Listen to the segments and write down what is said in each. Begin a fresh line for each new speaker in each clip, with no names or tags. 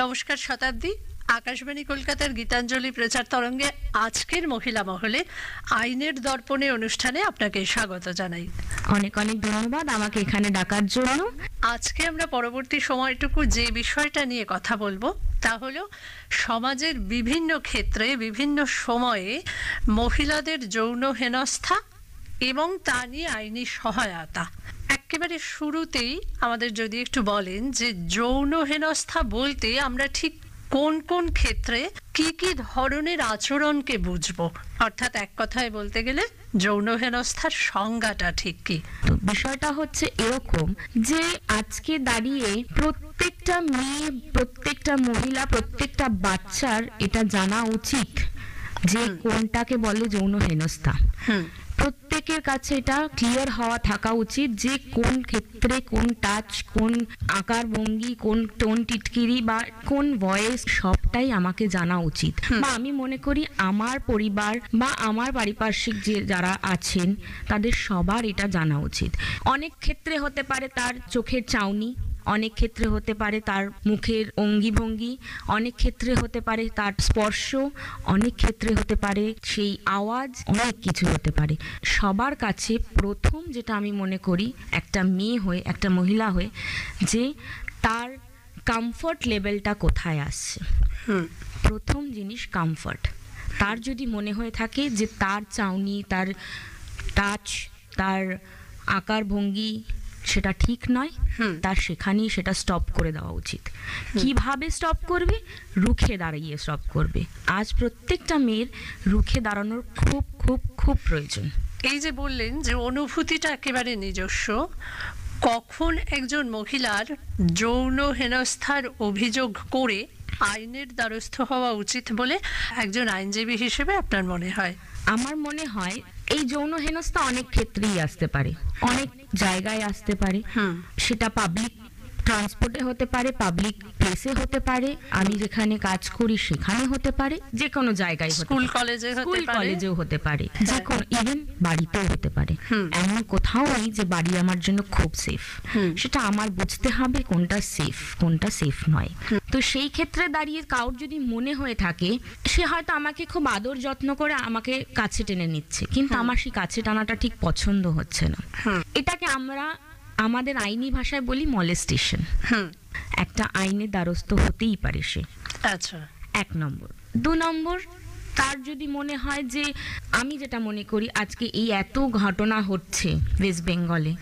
নমস্কার শতাব্দী আকাশবাণী কলকাতার গীতাঞ্জলি প্রচার তরঙ্গে আজকের মহিলা মহলে আইনের দর্পণে অনুষ্ঠানে আপনাকে স্বাগত
জানাই অনেক অনেক ধন্যবাদ আমাকে এখানে ডাকার জন্য আজকে আমরা
পরবর্তী সময়টুকু যে বিষয়টা নিয়ে কথা বলবো তা হল সমাজের বিভিন্ন ক্ষেত্রে বিভিন্ন সময়ে মহিলাদের যৌন হেনস্থা এবং তা নিয়ে আইনি সহায়তা একেবারে শুরুতেই আমাদের যদি একটু বলেন যে যৌন হেনস্থা বলতে আমরা ঠিক কোন কোন ক্ষেত্রে কি কি ধরনের আচরণকে বুঝবো অর্থাৎ এক কথায় বলতে গেলে যৌন হেনস্থার সংজ্ঞাটা
ঠিক কি বিষয়টা হচ্ছে এরকম যে আজকে দাঁড়িয়ে প্রত্যেকটা মেয়ে প্রত্যেকটা মহিলা প্রত্যেকটা বাচ্চার এটা জানা উচিত যে কোনটাকে বলে যৌন হেনস্থা প্রত্যেকের কাছে এটা ক্লিয়ার হওয়া থাকা উচিত যে কোন ক্ষেত্রে কোন টাচ কোন আকার ভঙ্গি কোন টোন টিটকিরি বা কোন ভয়েস সবটাই আমাকে জানা উচিত বা আমি মনে করি আমার পরিবার বা আমার পারিপার্শ্বিক যে যারা আছেন তাদের সবার এটা জানা উচিত অনেক ক্ষেত্রে হতে পারে তার চোখের চাউনি অনেক ক্ষেত্রে হতে পারে তার মুখের অঙ্গিভঙ্গি ভঙ্গি অনেক ক্ষেত্রে হতে পারে তার স্পর্শ অনেক ক্ষেত্রে হতে পারে সেই আওয়াজ অনেক কিছু হতে পারে সবার কাছে প্রথম যেটা আমি মনে করি একটা মেয়ে হয়ে একটা মহিলা হয়ে যে তার কমফর্ট লেভেলটা কোথায় আসছে প্রথম জিনিস কমফর্ট তার যদি মনে হয়ে থাকে যে তার চাউনি তার টাচ তার আকার ভঙ্গি সেটা ঠিক নয় তার সেখানেই সেটা স্টপ করে দেওয়া উচিত কিভাবে স্টপ করবে রুখে দাঁড়িয়ে স্টপ করবে আজ প্রত্যেকটা মেয়ের রুখে দাঁড়ানোর খুব খুব খুব প্রয়োজন
এই যে বললেন যে অনুভূতিটা একেবারে নিজস্ব কখন একজন মহিলার যৌন হেনস্থার অভিযোগ করে আইনের দ্বারস্থ হওয়া উচিত বলে একজন আইনজীবী হিসেবে আপনার মনে হয়
আমার মনে হয় এই
যৌন হেনস্থা অনেক ক্ষেত্রেই
আসতে পারে অনেক জায়গায় আসতে পারে হ্যাঁ। সেটা পাবলিক ট্রান্সপোর্টে হতে পারে পাবলিক প্লেসে হতে পারে আমি যেখানে কাজ করি সেখানে হতে পারে যে কোনো জায়গায় স্কুল কলেজে স্কুল কলেজেও হতে পারে হ্যাঁ। যে কোনো ইভেন বাড়িতেও হতে পারে এমন কোথাও নেই যে বাড়ি আমার জন্য খুব সেফ সেটা আমার বুঝতে হবে কোনটা সেফ কোনটা সেফ নয় তো সেই ক্ষেত্রে দাঁড়িয়ে কাউর যদি মনে হয়ে থাকে সে হয়তো আমাকে খুব আদর যত্ন করে আমাকে কাছে টেনে নিচ্ছে কিন্তু আমার সেই কাছে টানাটা ঠিক পছন্দ হচ্ছে না এটাকে আমরা আমাদের আইনি ভাষায় বলি মলেস্টেশন একটা আইনে দ্বারস্থ হতেই পারে সে আচ্ছা এক নম্বর দু নম্বর তার যদি মনে হয় যে আমি যেটা মনে করি আজকে এই এত ঘটনা হচ্ছে ওয়েস্ট বেঙ্গলে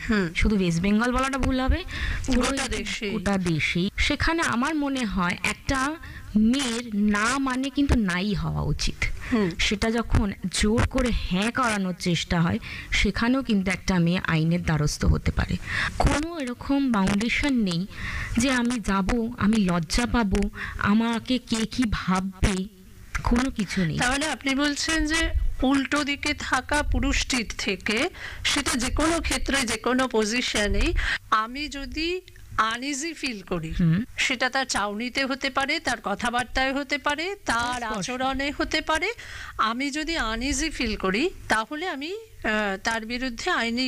শুধু ওয়েস্ট বেঙ্গল বলাটা ভুল হবে গোটা দেশে সেখানে আমার মনে হয় একটা মেয়ের না মানে কিন্তু নাই হওয়া উচিত সেটা যখন জোর করে হ্যাঁ করানোর চেষ্টা হয় সেখানেও কিন্তু একটা মেয়ে আইনের দ্বারস্থ হতে পারে কোনো এরকম বাউন্ডেশন নেই যে আমি যাব আমি লজ্জা পাবো আমাকে কে কি ভাববে কোনো কিছু নেই
তাহলে আপনি বলছেন যে উল্টো দিকে থাকা পুরুষটির থেকে সেটা যে কোনো ক্ষেত্রে যে কোনো পজিশনে আমি যদি আনইজি ফিল করি সেটা তার চাউনিতে হতে পারে তার কথাবার্তায় হতে পারে তার আচরণে হতে পারে আমি যদি আনইজি ফিল করি তাহলে আমি তার বিরুদ্ধে আইনি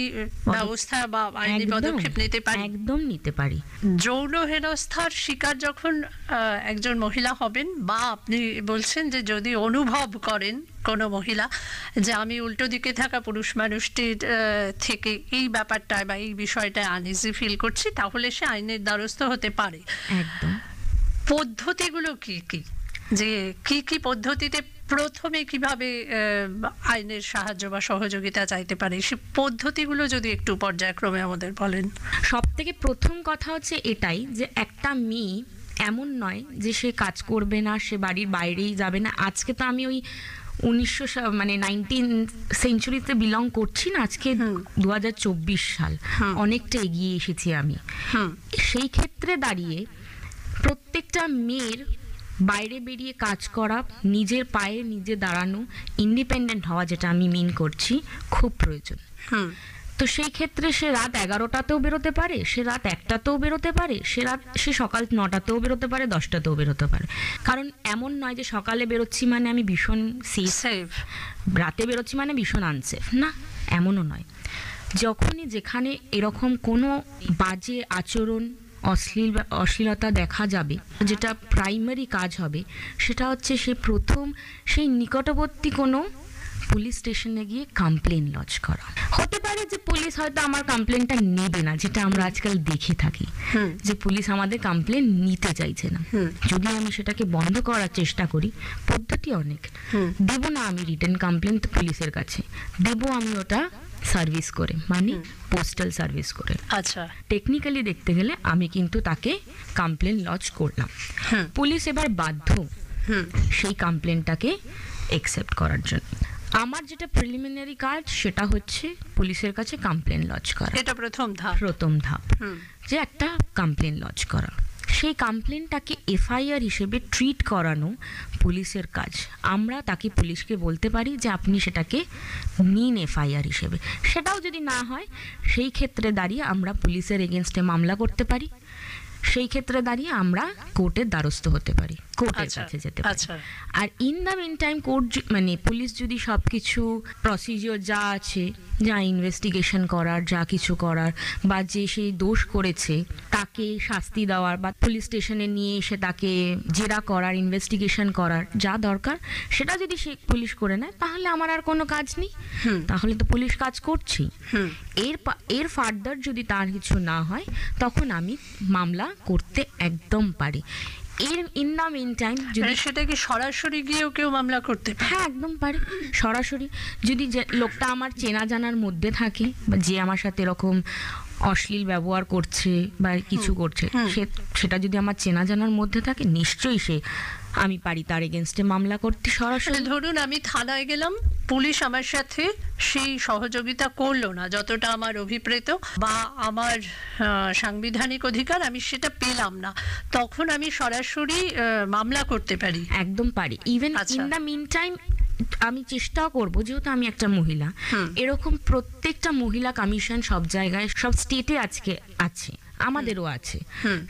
ব্যবস্থা বা আইনি পদক্ষেপ নিতে পারি একদম নিতে পারি যৌন হেনস্থার শিকার যখন একজন মহিলা হবেন বা আপনি বলছেন যে যদি অনুভব করেন কোনো মহিলা যে আমি উল্টো দিকে থাকা পুরুষ মানুষটির থেকে এই ব্যাপারটায় বা এই বিষয়টায় আনিজি ফিল করছি তাহলে সে আইনের দ্বারস্থ হতে পারে পদ্ধতিগুলো কি কি যে কি কি পদ্ধতিতে প্রথমে কিভাবে আইনের সাহায্য বা সহযোগিতা চাইতে পারে সে পদ্ধতিগুলো
যদি একটু পর্যায়ক্রমে আমাদের বলেন সব থেকে প্রথম কথা হচ্ছে এটাই যে একটা মেয়ে এমন নয় যে সে কাজ করবে না সে বাড়ির বাইরেই যাবে না আজকে তো আমি ওই উনিশশো মানে নাইনটিন সেঞ্চুরিতে বিলং করছি না আজকে দু সাল অনেকটা এগিয়ে এসেছি আমি সেই ক্ষেত্রে দাঁড়িয়ে প্রত্যেকটা মেয়ের বাইরে বেরিয়ে কাজ করা নিজের পায়ে নিজে দাঁড়ানো ইন্ডিপেন্ডেন্ট হওয়া যেটা আমি মিন করছি খুব প্রয়োজন তো সেই ক্ষেত্রে সে রাত এগারোটাতেও বেরোতে পারে সে রাত একটাতেও বেরোতে পারে সে রাত সে সকাল নটাতেও বেরোতে পারে দশটাতেও বেরোতে পারে কারণ এমন নয় যে সকালে বেরোচ্ছি মানে আমি ভীষণ সেফ রাতে বেরোচ্ছি মানে ভীষণ আনসেফ না এমনও নয় যখনই যেখানে এরকম কোনো বাজে আচরণ অশ্লীল অশ্লীলতা দেখা যাবে যেটা প্রাইমারি কাজ হবে সেটা হচ্ছে সে প্রথম সেই নিকটবর্তী কোনো পুলিশ স্টেশনে গিয়ে কমপ্লেন লজ করা হতে পারে যে পুলিশ হয়তো আমার কমপ্লেনটা নেবে না যেটা আমরা আজকাল দেখে থাকি যে পুলিশ আমাদের কমপ্লেন নিতে চাইছে না যদি আমি সেটাকে বন্ধ করার চেষ্টা করি পদ্ধতি অনেক দেব না আমি রিটার্ন কমপ্লেন পুলিশের কাছে দেব আমি ওটা সার্ভিস করে মানে পোস্টাল সার্ভিস করে আচ্ছা টেকনিক্যালি দেখতে গেলে আমি কিন্তু তাকে কমপ্লেন লজ করলাম পুলিশ এবার বাধ্য সেই কমপ্লেনটাকে একসেপ্ট করার জন্য আমার যেটা প্রিলিমিনারি কাজ সেটা হচ্ছে পুলিশের কাছে কমপ্লেন লজ করা এটা প্রথম ধাপ প্রথম ধাপ যে একটা কমপ্লেন লজ করা সেই কমপ্লেনটাকে এফআইআর হিসেবে ট্রিট করানো পুলিশের কাজ আমরা তাকে পুলিশকে বলতে পারি যে আপনি সেটাকে নিন এফআইআর হিসেবে সেটাও যদি না হয় সেই ক্ষেত্রে দাঁড়িয়ে আমরা পুলিশের এগেনস্টে মামলা করতে পারি সেই ক্ষেত্রে দাঁড়িয়ে আমরা কোর্টের দ্বারস্থ হতে পারি কোর্টের আচ্ছা, কাছে যেতে পারি আচ্ছা। আর in the meantime court মানে পুলিশ যদি সব কিছু প্রসিজিওর যা আছে যা ইনভেস্টিগেশন করার যা কিছু করার বা যে সেই দোষ করেছে তাকে শাস্তি দেওয়ার বা পুলিশ স্টেশনে নিয়ে এসে তাকে জেরা করার ইনভেস্টিগেশন করার যা দরকার সেটা যদি সে পুলিশ করে নেয় তাহলে আমার আর কোনো কাজ নেই তাহলে তো পুলিশ কাজ করছি এর এর ফার্দার যদি তার কিছু না হয় তখন আমি মামলা করতে একদম পারি এর ইন দ্য মিন টাইম যদি মানে সেটা কি সরাসরি গিয়েও কেউ মামলা করতে হ্যাঁ একদম পারে সরাসরি যদি যে লোকটা আমার চেনা জানার মধ্যে থাকে বা যে আমার সাথে এরকম অশ্লীল ব্যবহার করছে বা কিছু করছে সে সেটা যদি আমার চেনা জানার মধ্যে থাকে নিশ্চয়ই সে আমি পারি তার এগেনস্টে মামলা করতে সরাসরি ধরুন আমি থানায় গেলাম পুলিশ আমার সাথে সেই সহযোগিতা করলো না যতটা
আমার অভিপ্রেত বা আমার সাংবিধানিক অধিকার আমি সেটা পেলাম না
তখন আমি সরাসরি মামলা করতে পারি একদম পারি even in the meantime আমি চেষ্টা করব যেহেতু আমি একটা মহিলা এরকম প্রত্যেকটা মহিলা কমিশন সব জায়গায় সব স্টেটে আজকে আছে আমাদেরও আছে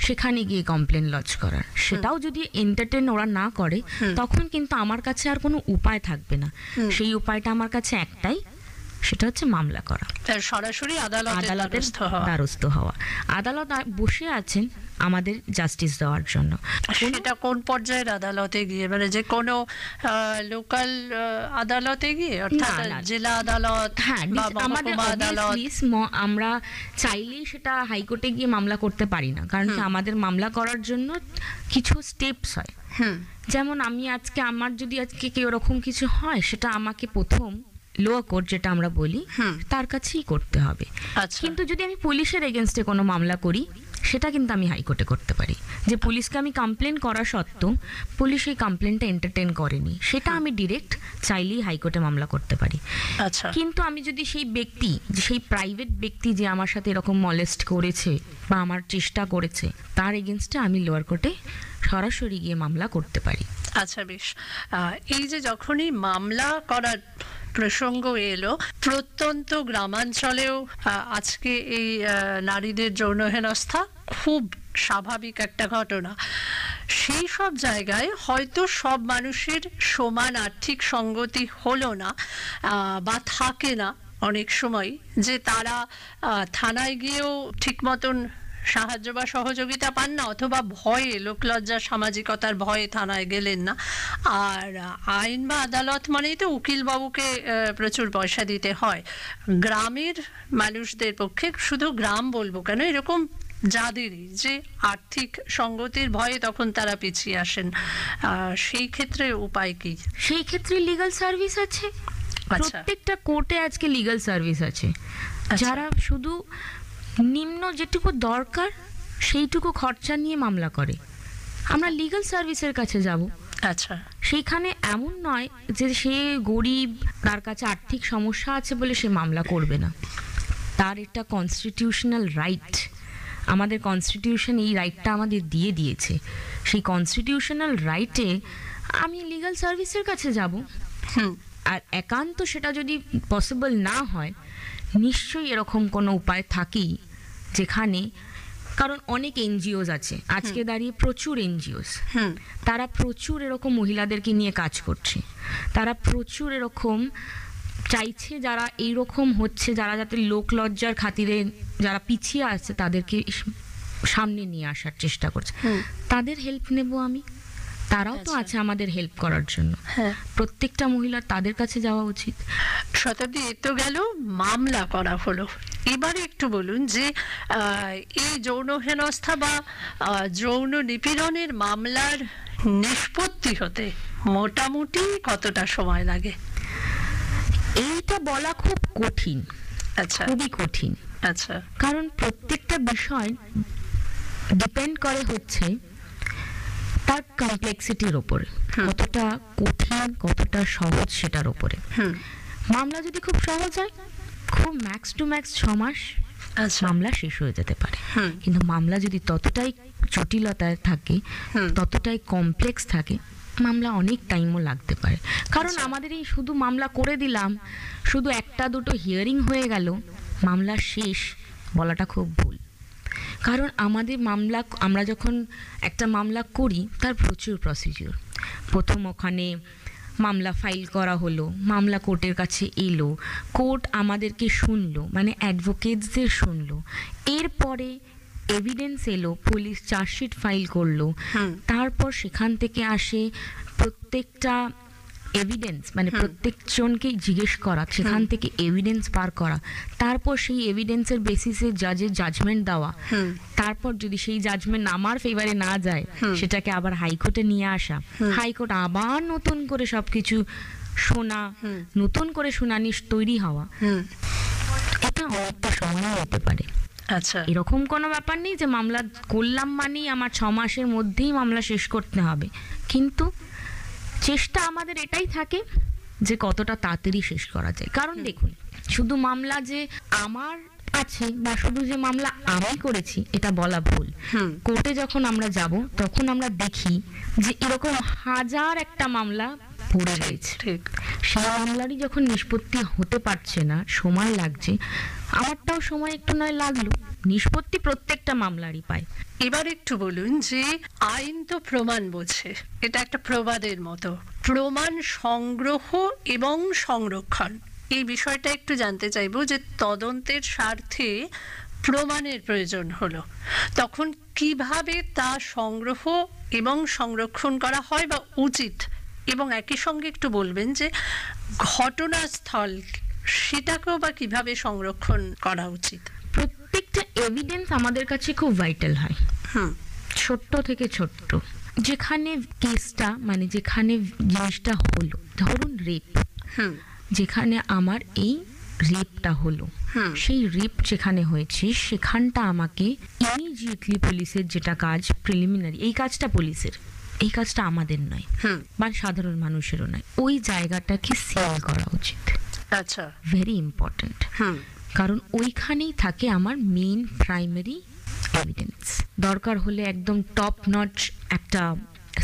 সেখানে গিয়ে কমপ্লেন লজ করার সেটাও যদি এন্টারটেন ওরা না করে তখন কিন্তু আমার কাছে আর কোনো উপায় থাকবে না সেই উপায়টা আমার কাছে একটাই সেটা হচ্ছে মামলা করা সরাসরি
আদালতের দ্বারস্থ
হওয়া আদালত বসে আছেন আমাদের জাস্টিস দেওয়ার জন্য
সেটা কোন পর্যায়ের আদালতে গিয়ে মানে যে কোনো লোকাল
আদালতে গিয়ে অর্থাৎ জেলা আদালত হ্যাঁ, আমাদের আমরা চাইলেই সেটা হাইকোর্টে গিয়ে মামলা করতে পারি না কারণ কি আমাদের মামলা করার জন্য কিছু স্টেপস হয় যেমন আমি আজকে আমার যদি আজকে কেউ রকম কিছু হয় সেটা আমাকে প্রথম লোয়া কোর্ট যেটা আমরা বলি তার কাছেই করতে হবে আচ্ছা। কিন্তু যদি আমি পুলিশের এগেনস্টে কোনো মামলা করি সেটা কিন্তু আমি হাইকোর্টে করতে পারি যে পুলিশকে আমি কমপ্লেন করা সত্ত্বেও পুলিশ এই কমপ্লেনটা এন্টারটেন করেনি সেটা আমি ডিরেক্ট চাইলেই হাইকোর্টে মামলা করতে পারি আচ্ছা কিন্তু আমি যদি সেই ব্যক্তি সেই প্রাইভেট ব্যক্তি যে আমার সাথে এরকম মলেস্ট করেছে বা আমার চেষ্টা করেছে তার এগেনস্টে আমি লোয়ার কোর্টে সরাসরি গিয়ে মামলা করতে পারি
আচ্ছা বেশ এই যে যখনই মামলা করার প্রসঙ্গ এলো প্রত্যন্ত গ্রামাঞ্চলেও আজকে এই নারীদের যৌন হেনস্থা খুব স্বাভাবিক একটা ঘটনা সেই সব জায়গায় হয়তো সব মানুষের সমান আর্থিক সঙ্গতি হলো না বা থাকে না অনেক সময় যে তারা থানায় গিয়েও ঠিক মতন সাহায্য বা সহযোগিতা পান না অথবা ভয়ে লোকলজ্জা সামাজিকতার ভয়ে থানায় গেলেন না আর আইন বা আদালত মানেই তো উকিলবাবুকে প্রচুর পয়সা দিতে হয় গ্রামের মানুষদের পক্ষে শুধু গ্রাম বলবো কেন এরকম যাদেরই যে আর্থিক সঙ্গতির ভয়ে তখন তারা পিছিয়ে আসেন সেই ক্ষেত্রে উপায় কি সেই ক্ষেত্রে
লিগাল সার্ভিস আছে আচ্ছা। প্রত্যেকটা কোর্টে আজকে লিগাল সার্ভিস আছে আচ্ছা। যারা শুধু নিম্ন যেটুকু দরকার সেইটুকু খরচা নিয়ে মামলা করে আমরা লিগাল সার্ভিসের কাছে যাব আচ্ছা সেইখানে এমন নয় যে সে গরিব তার কাছে আর্থিক সমস্যা আছে বলে সে মামলা করবে না তার একটা কনস্টিটিউশনাল রাইট আমাদের কনস্টিটিউশন এই রাইটটা আমাদের দিয়ে দিয়েছে সেই কনস্টিটিউশনাল রাইটে আমি লিগাল সার্ভিসের কাছে যাব আর একান্ত সেটা যদি পসিবল না হয় নিশ্চয়ই এরকম কোনো উপায় থাকেই যেখানে কারণ অনেক এনজিওস আছে আজকে দাঁড়িয়ে প্রচুর এনজিওস তারা প্রচুর এরকম মহিলাদেরকে নিয়ে কাজ করছে তারা প্রচুর এরকম চাইছে যারা এইরকম হচ্ছে যারা যাতে লোক লজ্জার খাতিরে যারা পিছিয়ে আছে তাদেরকে সামনে নিয়ে আসার চেষ্টা করছে তাদের হেল্প নেব আমি তারাও তো আচ্ছা। আছে আমাদের হেল্প করার জন্য হ্যাঁ। প্রত্যেকটা মহিলার তাদের কাছে যাওয়া উচিত শতাব্দী তো গেল মামলা করা হলো
এবারে একটু বলুন যে এই যৌন হেনস্থা বা যৌন নিপীড়নের মামলার নিষ্পত্তি হতে মোটামুটি কতটা সময় লাগে
এইটা বলা খুব কঠিন আচ্ছা খুবই কঠিন আচ্ছা কারণ প্রত্যেকটা বিষয় ডিপেন্ড করে হচ্ছে তার কমপ্লেক্সিটির ওপরে হ্যাঁ। কতটা কঠিন কতটা সহজ সেটার ওপরে হ্যাঁ। মামলা যদি খুব সহজ হয় খুব ম্যাক্স টু ম্যাক্স ছ মাস আচ্ছা। মামলা শেষ হয়ে যেতে পারে হ্যাঁ। কিন্তু মামলা যদি ততটাই জটিলতায় থাকে ততটাই কমপ্লেক্স থাকে মামলা অনেক টাইমও লাগতে পারে কারণ আচ্ছা। আমাদের এই শুধু মামলা করে দিলাম শুধু একটা দুটো হিয়ারিং হয়ে গেল মামলা শেষ বলাটা খুব কারণ আমাদের মামলা আমরা যখন একটা মামলা করি তার প্রচুর প্রসিডিউর প্রথম ওখানে মামলা ফাইল করা হলো মামলা কোর্টের কাছে এলো কোর্ট আমাদেরকে শুনলো মানে অ্যাডভোকেটসদের শুনলো এরপরে এভিডেন্স এলো পুলিশ চার্জশিট ফাইল করলো তারপর সেখান থেকে আসে প্রত্যেকটা এভিডেন্স মানে প্রত্যেকজনকেই জিজ্ঞেস করা সেখান থেকে এভিডেন্স পার করা তারপর সেই এভিডেন্সের বেসিসে জাজের জাজমেন্ট দেওয়া তারপর যদি সেই জাজমেন্ট আমার ফেভারে না যায় সেটাকে আবার হাইকোর্টে নিয়ে আসা হাইকোর্ট আবার নতুন করে সবকিছু শোনা নতুন করে শুনানি তৈরি হওয়া এটা অনেকটা সময় হতে পারে আচ্ছা এরকম কোনো ব্যাপার নেই যে মামলা করলাম মানেই আমার ছ মাসের মধ্যেই মামলা শেষ করতে হবে কিন্তু চেষ্টা আমাদের এটাই থাকে যে কতটা তাড়াতাড়ি শেষ করা যায় কারণ দেখুন শুধু মামলা যে আমার আছে বা শুধু যে মামলা আমি করেছি এটা বলা ভুল কোর্টে যখন আমরা যাব তখন আমরা দেখি যে এরকম হাজার একটা মামলা পোড়া রয়েছে ঠিক সেই মামলারই যখন নিষ্পত্তি হতে পারছে না সময় লাগছে আমারটাও সময় একটু নয় লাগলো নিষ্পত্তি প্রত্যেকটা মামলারই পায় এবার একটু বলুন যে
আইন তো প্রমাণ বোঝে এটা একটা প্রবাদের মতো প্রমাণ সংগ্রহ এবং সংরক্ষণ এই বিষয়টা একটু জানতে চাইব যে তদন্তের স্বার্থে প্রমাণের প্রয়োজন হলো তখন কিভাবে তা সংগ্রহ এবং সংরক্ষণ করা হয় বা উচিত এবং একই সঙ্গে একটু বলবেন যে ঘটনাস্থল সেটাকেও বা কিভাবে সংরক্ষণ করা
উচিত প্রত্যেকটা এভিডেন্স আমাদের কাছে খুব ভাইটাল হয় হুম ছোট্ট থেকে ছোট্ট যেখানে কেসটা মানে যেখানে জিনিসটা হলো ধরুন রেপ হুম যেখানে আমার এই রেপটা হলো সেই রেপ যেখানে হয়েছে সেখানটা আমাকে ইমিজিয়েটলি পুলিশের যেটা কাজ প্রিলিমিনারি এই কাজটা পুলিশের এই কাজটা আমাদের নয় মানে সাধারণ মানুষেরও নয় ওই জায়গাটাকে সেল করা উচিত আচ্ছা ভেরি ইম্পর্টেন্ট কারণ ওইখানেই থাকে আমার মেইন প্রাইমারি এভিডেন্স দরকার হলে একদম টপ নট একটা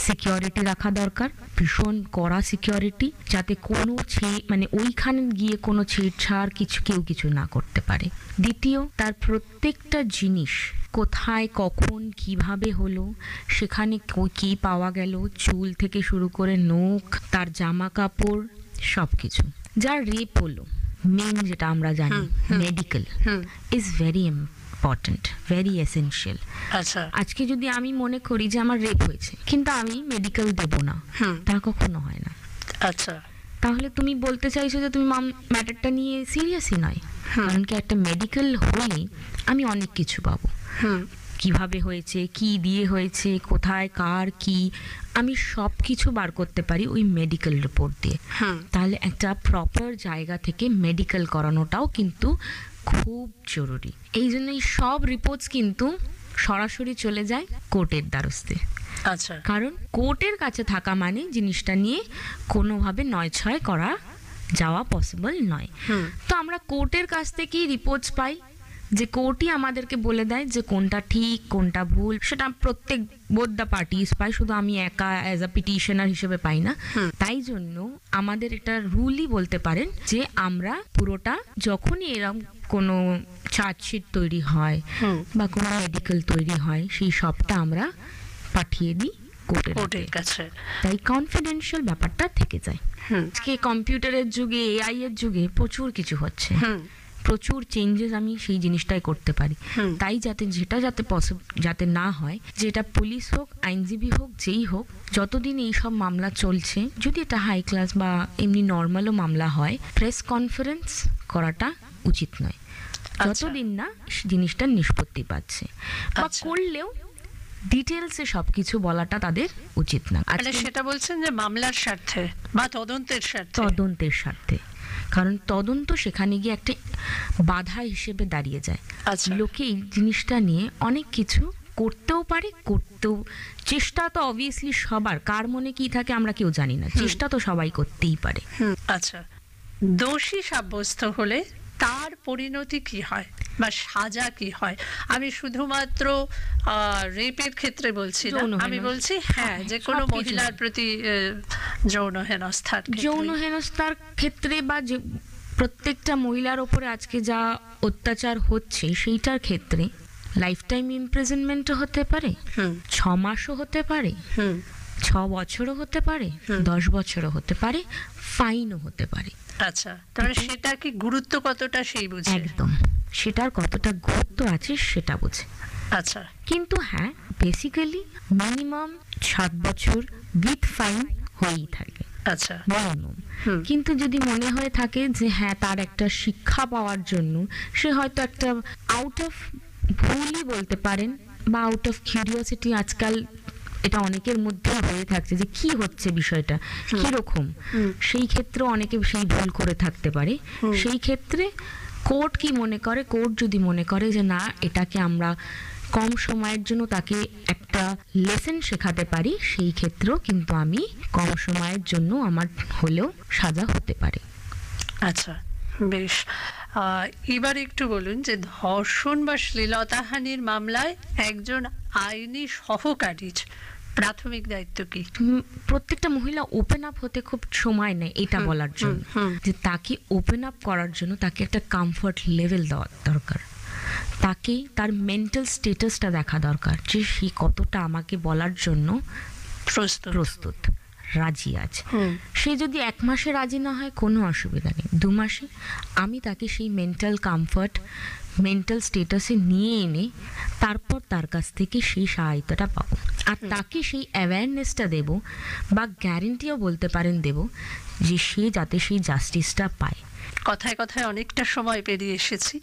সিকিউরিটি রাখা দরকার ভীষণ কড়া সিকিউরিটি যাতে কোনো ছে মানে ওইখানে গিয়ে কোনো ছেড়ছাড় কিছু কেউ কিছু না করতে পারে দ্বিতীয় তার প্রত্যেকটা জিনিস কোথায় কখন কিভাবে হলো সেখানে কি পাওয়া গেল চুল থেকে শুরু করে নখ তার জামা কাপড় সব কিছু যার রেপ হলো মেন যেটা আমরা জানি medical is very important very essential আচ্ছা আজকে যদি আমি মনে করি যে আমার রেপ হয়েছে কিন্তু আমি মেডিকেল দেব না তা কখনো হয় না আচ্ছা তাহলে তুমি বলতে চাইছো যে তুমি ম্যাটারটা নিয়ে সিরিয়াসই নয় কারণ কি একটা মেডিকেল হলে আমি অনেক কিছু পাবো কিভাবে হয়েছে কি দিয়ে হয়েছে কোথায় কার কি আমি সব কিছু বার করতে পারি ওই মেডিকেল রিপোর্ট দিয়ে তাহলে একটা প্রপার জায়গা থেকে মেডিকেল করানোটাও কিন্তু খুব জরুরি এই জন্য এই সব রিপোর্টস কিন্তু সরাসরি চলে যায় কোর্টের দ্বারস্থে আচ্ছা কারণ কোর্টের কাছে থাকা মানে জিনিসটা নিয়ে কোনোভাবে নয় ছয় করা যাওয়া পসিবল নয় তো আমরা কোর্টের কাছ থেকেই রিপোর্টস পাই যে কোর্টই আমাদেরকে বলে দেয় যে কোনটা ঠিক কোনটা ভুল সেটা প্রত্যেক বোধ দ্য পার্টিস পাই শুধু আমি একা অ্যাজ আ পিটিশনার হিসেবে পাই না তাই জন্য আমাদের এটা রুলই বলতে পারেন যে আমরা পুরোটা যখনই এরকম কোনো চার্জশিট তৈরি হয় বা কোনো মেডিকেল তৈরি হয় সেই সবটা আমরা পাঠিয়ে দিই কোর্টের কাছে তাই কনফিডেন্সিয়াল ব্যাপারটা থেকে যায় আজকে কম্পিউটারের যুগে এআই এর যুগে প্রচুর কিছু হচ্ছে প্রচুর চেঞ্জেস আমি সেই জিনিসটাই করতে পারি তাই যাতে যেটা যাতে পসিবল যাতে না হয় যেটা পুলিশ হোক আইনজীবী হোক যেই হোক যতদিন এই সব মামলা চলছে যদি এটা হাই ক্লাস বা এমনি নর্মালও মামলা হয় প্রেস কনফারেন্স করাটা উচিত নয় আচ্ছা। যতদিন না জিনিসটার নিষ্পত্তি পাচ্ছে বা আচ্ছা। করলেও ডিটেলসে সবকিছু বলাটা তাদের উচিত না মানে সেটা বলছেন যে মামলার স্বার্থে বা তদন্তের স্বার্থে তদন্তের স্বার্থে কারণ তদন্ত সেখানে গিয়ে একটা বাধা হিসেবে দাঁড়িয়ে যায় আচ্ছা। লোকে এই জিনিসটা নিয়ে অনেক কিছু করতেও পারে করতেও চেষ্টা তো অবভিয়াসলি সবার কার মনে কি থাকে আমরা কেউ জানি না চেষ্টা তো সবাই করতেই পারে আচ্ছা দোষী সাব্যস্ত হলে তার পরিণতি কি হয়
বা সাজা কি হয় আমি শুধুমাত্র রেপের ক্ষেত্রে বলছি আমি বলছি হ্যাঁ, হ্যাঁ যে কোনো মহিলার প্রতি যৌন হেনস্থার যৌন
হেনস্থার ক্ষেত্রে বা যে প্রত্যেকটা মহিলার ওপরে আজকে যা অত্যাচার হচ্ছে সেইটার ক্ষেত্রে লাইফ টাইম ইমপ্রেজনমেন্টও হতে পারে ছ মাসও হতে পারে ছ বছরও হতে পারে দশ বছরও হতে পারে ফাইনও হতে পারে
আচ্ছা তাহলে সেটা কি গুরুত্ব কতটা সেই বুঝে একদম
সেটার কতটা গুরুত্ব আছে সেটা বুঝে আচ্ছা কিন্তু হ্যাঁ বেসিক্যালি মিনিমাম সাত বছর উইথ ফাইন হয়েই থাকে আচ্ছা কিন্তু যদি মনে হয়ে থাকে যে হ্যাঁ তার একটা শিক্ষা পাওয়ার জন্য সে হয়তো একটা আউট অফ ভুলই বলতে পারেন বা আউট অফ কিউরিওসিটি আজকাল এটা অনেকের মধ্যেই হয়ে থাকছে যে কি হচ্ছে বিষয়টা কিরকম সেই ক্ষেত্রে অনেকে সেই ভুল করে থাকতে পারে সেই ক্ষেত্রে কোর্ট কি মনে করে কোর্ট যদি মনে করে যে না এটাকে আমরা কম সময়ের জন্য তাকে একটা লেসেন শেখাতে পারি সেই ক্ষেত্রেও কিন্তু আমি কম সময়ের জন্য আমার হলেও সাজা হতে পারে আচ্ছা
বেশ এবার একটু বলুন যে ধর্ষণ বা শ্লীলতাহানির মামলায় একজন আইনি সহকারী
প্রাথমিক দায়িত্ব কি প্রত্যেকটা মহিলা ওপেন আপ হতে খুব সময় নেয় এটা বলার জন্য যে তাকে ওপেন আপ করার জন্য তাকে একটা কমফর্ট লেভেল দেওয়া দরকার তাকে তার মেন্টাল স্টেটাসটা দেখা দরকার যে সে কতটা আমাকে বলার জন্য প্রস্তুত রাজি আছে সে যদি এক মাসে রাজি না হয় কোনো অসুবিধা নেই দু মাসে আমি তাকে সেই মেন্টাল কমফর্ট মেন্টাল স্টেটাসে নিয়ে এনে তারপর তার কাছ থেকে সেই সহায়তাটা পাবো আর তাকে সেই অ্যাওয়ারনেসটা দেব বা গ্যারেন্টিও বলতে পারেন দেব যে সে যাতে সেই জাস্টিসটা পায়
কথায় কথায় অনেকটা সময় পেরিয়ে এসেছি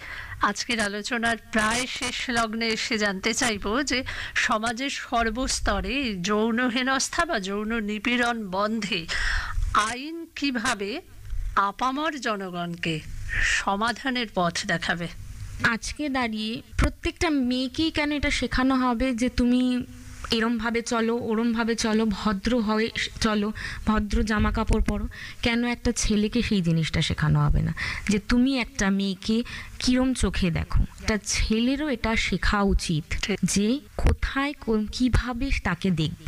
আজকের আলোচনার প্রায় শেষ লগ্নে এসে জানতে চাইব যে সমাজের সর্বস্তরে যৌন হেনস্থা বা যৌন নিপীড়ন বন্ধে আইন কিভাবে আপামর জনগণকে সমাধানের পথ দেখাবে
আজকে দাঁড়িয়ে প্রত্যেকটা মেয়েকেই কেন এটা শেখানো হবে যে তুমি এরমভাবে চলো ওরমভাবে চলো ভদ্র হয়ে চলো ভদ্র জামা কাপড় পরো কেন একটা ছেলেকে সেই জিনিসটা শেখানো হবে না যে তুমি একটা মেয়েকে কিরম চোখে দেখো একটা ছেলেরও এটা শেখা উচিত যে কোথায় কীভাবে তাকে দেখব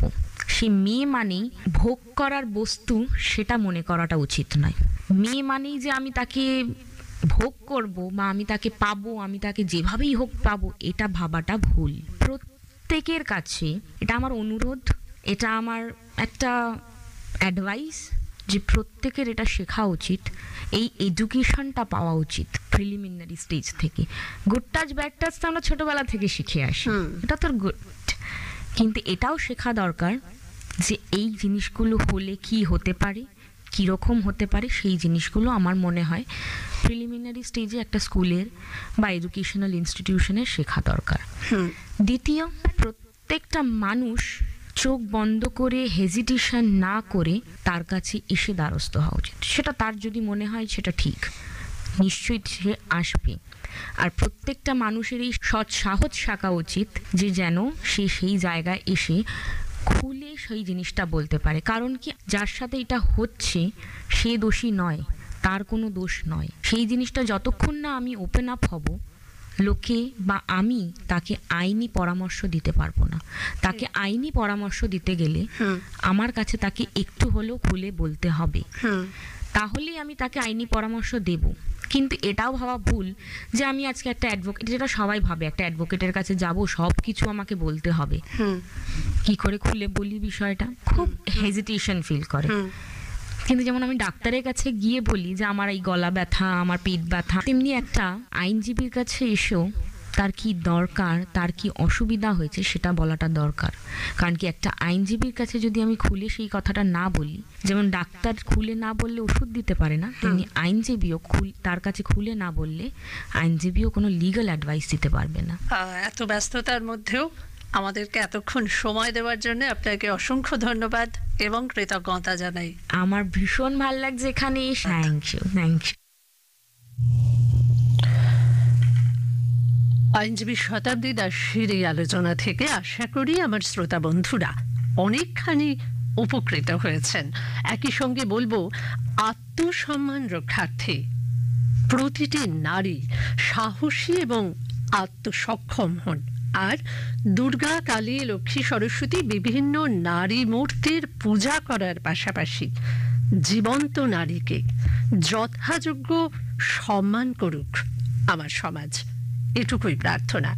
সে মেয়ে মানেই ভোগ করার বস্তু সেটা মনে করাটা উচিত নয় মেয়ে মানেই যে আমি তাকে ভোগ করব বা আমি তাকে পাবো আমি তাকে যেভাবেই হোক পাবো এটা ভাবাটা ভুল প্রত্যেক প্রত্যেকের কাছে এটা আমার অনুরোধ এটা আমার একটা অ্যাডভাইস যে প্রত্যেকের এটা শেখা উচিত এই এডুকেশনটা পাওয়া উচিত প্রিলিমিনারি স্টেজ থেকে গুড টাচ ব্যাড টাচ তো আমরা ছোটবেলা থেকে শিখে আসি এটা তোর গুড কিন্তু এটাও শেখা দরকার যে এই জিনিসগুলো হলে কি হতে পারে কীরকম হতে পারে সেই জিনিসগুলো আমার মনে হয় প্রিলিমিনারি স্টেজে একটা স্কুলের বা এডুকেশনাল ইনস্টিটিউশনের শেখা দরকার দ্বিতীয় প্রত্যেকটা মানুষ চোখ বন্ধ করে হেজিটেশন না করে তার কাছে এসে দ্বারস্থ হওয়া উচিত সেটা তার যদি মনে হয় সেটা ঠিক নিশ্চয়ই সে আসবে আর প্রত্যেকটা মানুষেরই সৎ সাহস থাকা উচিত যে যেন সে সেই জায়গায় এসে খুলে সেই জিনিসটা বলতে পারে কারণ কি যার সাথে এটা হচ্ছে সে দোষী নয় তার কোনো দোষ নয় সেই জিনিসটা যতক্ষণ না আমি ওপেন আপ হব লোকে বা আমি তাকে আইনি পরামর্শ দিতে পারবো না তাকে আইনি পরামর্শ দিতে গেলে আমার কাছে তাকে একটু হলেও খুলে বলতে হবে তাহলেই আমি তাকে আইনি পরামর্শ দেব কিন্তু এটাও ভাবা ভুল যে আমি আজকে একটা অ্যাডভোকেট যেটা সবাই ভাবে একটা অ্যাডভোকেটের কাছে যাব সব কিছু আমাকে বলতে হবে কি করে খুলে বলি বিষয়টা খুব হেজিটেশন ফিল করে কিন্তু যেমন আমি ডাক্তারের কাছে গিয়ে বলি যে আমার এই গলা ব্যথা আমার পেট ব্যথা তেমনি একটা আইনজীবীর কাছে এসেও তার কি দরকার তার কি অসুবিধা হয়েছে সেটা বলাটা দরকার কারণ কি একটা আইনজীবীর কাছে যদি আমি খুলে সেই কথাটা না বলি যেমন ডাক্তার খুলে না বললে ওষুধ দিতে পারে না তেমনি আইনজীবীও তার কাছে খুলে না বললে আইনজীবীও কোনো লিগাল অ্যাডভাইস দিতে পারবে না
এত ব্যস্ততার মধ্যেও আমাদেরকে এতক্ষণ সময় দেওয়ার জন্য আপনাকে অসংখ্য ধন্যবাদ এবং কৃতজ্ঞতা জানাই আমার ভীষণ ভাল লাগছে এখানে থ্যাংক ইউ থ্যাংক ইউ আইনজীবী শতাব্দী দাসের এই আলোচনা থেকে আশা করি আমার শ্রোতা বন্ধুরা অনেকখানি উপকৃত হয়েছেন একই সঙ্গে বলবো আত্মসম্মান রক্ষার্থে প্রতিটি নারী সাহসী এবং আত্মসক্ষম হন আর দুর্গা কালী লক্ষ্মী সরস্বতী বিভিন্ন নারী মূর্তির পূজা করার পাশাপাশি জীবন্ত নারীকে যথাযোগ্য সম্মান করুক আমার সমাজ এটুকুই প্রার্থনা